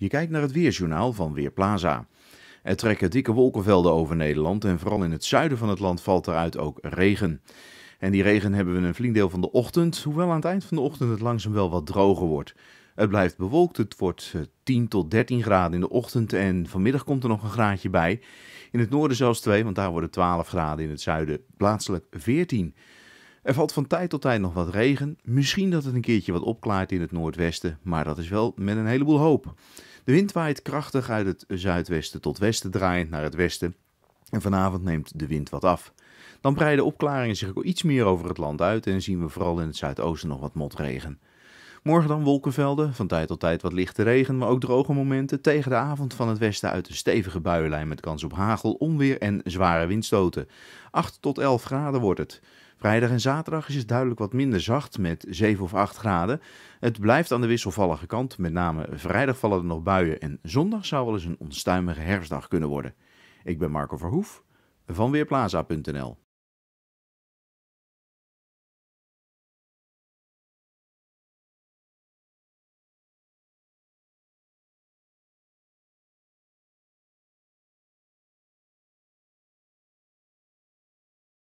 Je kijkt naar het weerjournaal van Weerplaza. Er trekken dikke wolkenvelden over Nederland en vooral in het zuiden van het land valt eruit ook regen. En die regen hebben we een flink deel van de ochtend, hoewel aan het eind van de ochtend het langzaam wel wat droger wordt. Het blijft bewolkt, het wordt 10 eh, tot 13 graden in de ochtend en vanmiddag komt er nog een graadje bij. In het noorden zelfs 2, want daar worden 12 graden, in het zuiden plaatselijk 14 er valt van tijd tot tijd nog wat regen. Misschien dat het een keertje wat opklaart in het noordwesten, maar dat is wel met een heleboel hoop. De wind waait krachtig uit het zuidwesten tot westen, draaiend naar het westen. En vanavond neemt de wind wat af. Dan breiden opklaringen zich ook iets meer over het land uit en zien we vooral in het zuidoosten nog wat motregen. Morgen dan wolkenvelden, van tijd tot tijd wat lichte regen, maar ook droge momenten. Tegen de avond van het westen uit een stevige buienlijn met kans op hagel, onweer en zware windstoten. 8 tot 11 graden wordt het. Vrijdag en zaterdag is het duidelijk wat minder zacht met 7 of 8 graden. Het blijft aan de wisselvallige kant. Met name vrijdag vallen er nog buien en zondag zou wel eens een onstuimige herfstdag kunnen worden. Ik ben Marco Verhoef van Weerplaza.nl.